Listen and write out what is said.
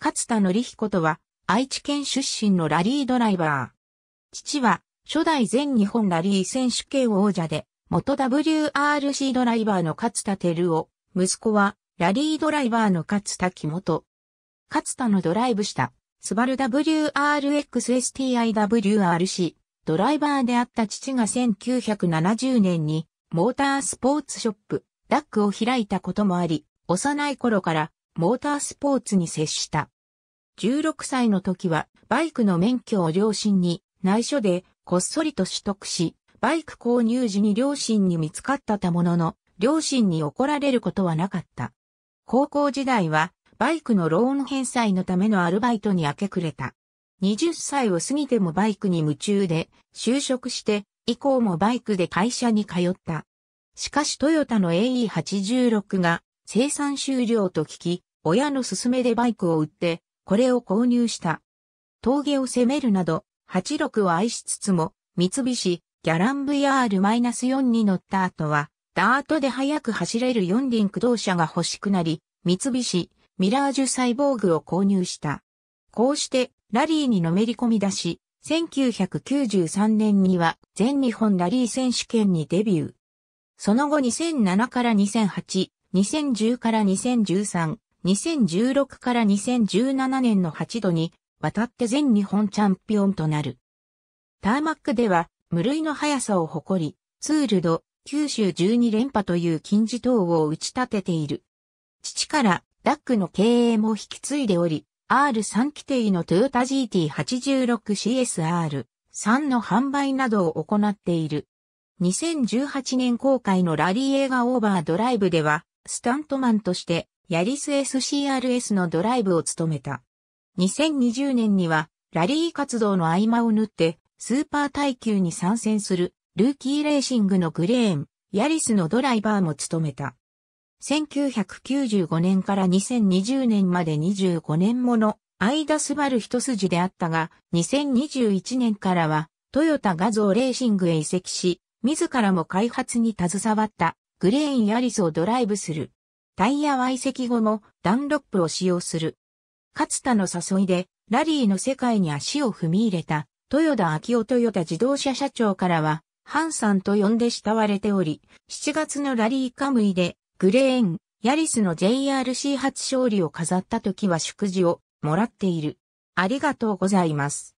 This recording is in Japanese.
勝田則彦とは、愛知県出身のラリードライバー。父は、初代全日本ラリー選手権王者で、元 WRC ドライバーの勝田照夫、息子は、ラリードライバーの勝田木本。勝田のドライブした、スバル WRXSTIWRC、ドライバーであった父が1970年に、モータースポーツショップ、ダックを開いたこともあり、幼い頃からモータースポーツに接した。16歳の時はバイクの免許を両親に内緒でこっそりと取得し、バイク購入時に両親に見つかったたものの、両親に怒られることはなかった。高校時代はバイクのローン返済のためのアルバイトに明け暮れた。20歳を過ぎてもバイクに夢中で就職して以降もバイクで会社に通った。しかしトヨタの AE86 が生産終了と聞き、親の勧めでバイクを売って、これを購入した。峠を攻めるなど、86を愛しつつも、三菱、ギャラン VR-4 に乗った後は、ダートで速く走れる四輪駆動車が欲しくなり、三菱、ミラージュサイボーグを購入した。こうして、ラリーにのめり込み出し、1993年には全日本ラリー選手権にデビュー。その後2007から2008、2010から2013、2016から2017年の8度に渡って全日本チャンピオンとなる。ターマックでは無類の速さを誇り、ツールド、九州12連覇という金字塔を打ち立てている。父からダックの経営も引き継いでおり、R3 規定のトヨタ GT86CSR3 の販売などを行っている。2018年公開のラリー映画オーバードライブでは、スタントマンとしてヤリス SCRS のドライブを務めた。2020年には、ラリー活動の合間を縫って、スーパー耐久に参戦する、ルーキーレーシングのグレーン、ヤリスのドライバーも務めた。1995年から2020年まで25年もの間スバル一筋であったが、2021年からはトヨタ画像レーシングへ移籍し、自らも開発に携わったグレーンヤリスをドライブする。タイヤは移籍後もダンロップを使用する。勝田の誘いでラリーの世界に足を踏み入れた豊田昭夫豊田自動車社長からはハンさんと呼んで慕われており、7月のラリーカムイでグレーン、ヤリスの JRC 初勝利を飾った時は祝辞をもらっている。ありがとうございます。